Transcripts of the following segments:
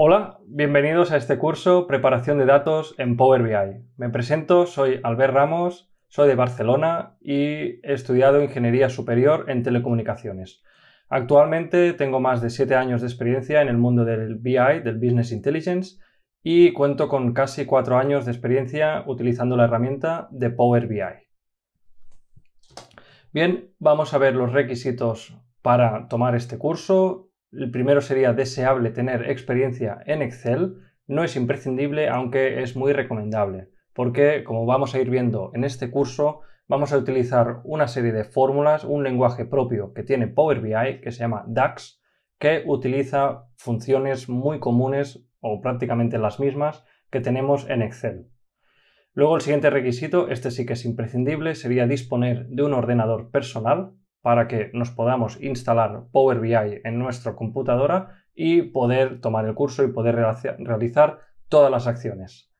Hola, bienvenidos a este curso Preparación de datos en Power BI. Me presento, soy Albert Ramos, soy de Barcelona y he estudiado Ingeniería Superior en Telecomunicaciones. Actualmente tengo más de 7 años de experiencia en el mundo del BI, del Business Intelligence, y cuento con casi 4 años de experiencia utilizando la herramienta de Power BI. Bien, vamos a ver los requisitos para tomar este curso, el primero sería deseable tener experiencia en Excel. No es imprescindible, aunque es muy recomendable, porque como vamos a ir viendo en este curso, vamos a utilizar una serie de fórmulas, un lenguaje propio que tiene Power BI, que se llama DAX, que utiliza funciones muy comunes o prácticamente las mismas que tenemos en Excel. Luego el siguiente requisito, este sí que es imprescindible, sería disponer de un ordenador personal, para que nos podamos instalar Power BI en nuestra computadora y poder tomar el curso y poder realizar todas las acciones.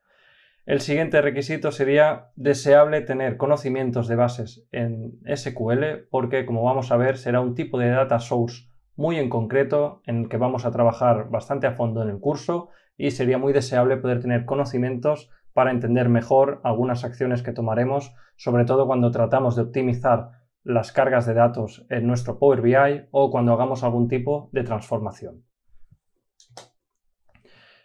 El siguiente requisito sería deseable tener conocimientos de bases en SQL porque, como vamos a ver, será un tipo de data source muy en concreto en el que vamos a trabajar bastante a fondo en el curso y sería muy deseable poder tener conocimientos para entender mejor algunas acciones que tomaremos, sobre todo cuando tratamos de optimizar las cargas de datos en nuestro Power BI o cuando hagamos algún tipo de transformación.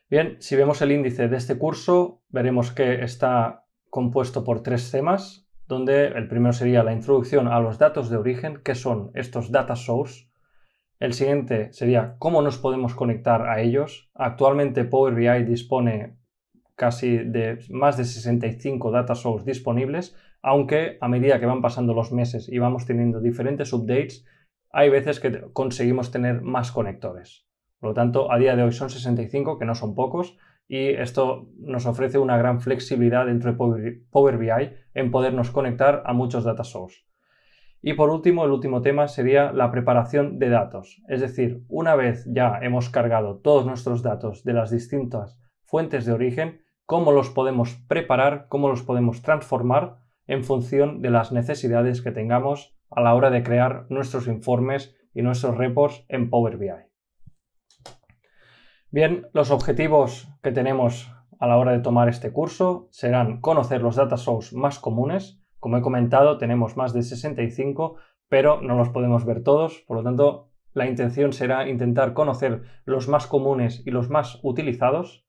Bien, si vemos el índice de este curso, veremos que está compuesto por tres temas, donde el primero sería la introducción a los datos de origen, que son estos data source. El siguiente sería cómo nos podemos conectar a ellos. Actualmente Power BI dispone casi de más de 65 data shows disponibles, aunque a medida que van pasando los meses y vamos teniendo diferentes updates, hay veces que conseguimos tener más conectores. Por lo tanto, a día de hoy son 65, que no son pocos, y esto nos ofrece una gran flexibilidad dentro de Power BI en podernos conectar a muchos data source. Y por último, el último tema sería la preparación de datos. Es decir, una vez ya hemos cargado todos nuestros datos de las distintas fuentes de origen, cómo los podemos preparar, cómo los podemos transformar en función de las necesidades que tengamos a la hora de crear nuestros informes y nuestros reports en Power BI. Bien, los objetivos que tenemos a la hora de tomar este curso serán conocer los data source más comunes. Como he comentado, tenemos más de 65, pero no los podemos ver todos, por lo tanto, la intención será intentar conocer los más comunes y los más utilizados.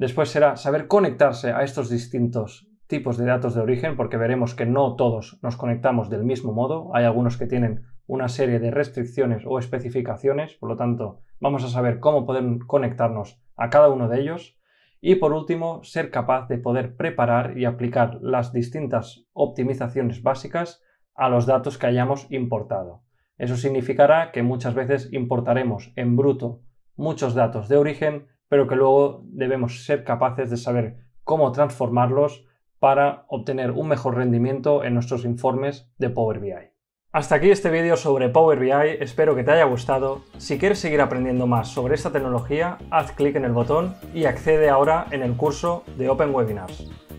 Después será saber conectarse a estos distintos tipos de datos de origen, porque veremos que no todos nos conectamos del mismo modo. Hay algunos que tienen una serie de restricciones o especificaciones, por lo tanto, vamos a saber cómo poder conectarnos a cada uno de ellos. Y por último, ser capaz de poder preparar y aplicar las distintas optimizaciones básicas a los datos que hayamos importado. Eso significará que muchas veces importaremos en bruto muchos datos de origen pero que luego debemos ser capaces de saber cómo transformarlos para obtener un mejor rendimiento en nuestros informes de Power BI. Hasta aquí este vídeo sobre Power BI, espero que te haya gustado. Si quieres seguir aprendiendo más sobre esta tecnología, haz clic en el botón y accede ahora en el curso de Open Webinars.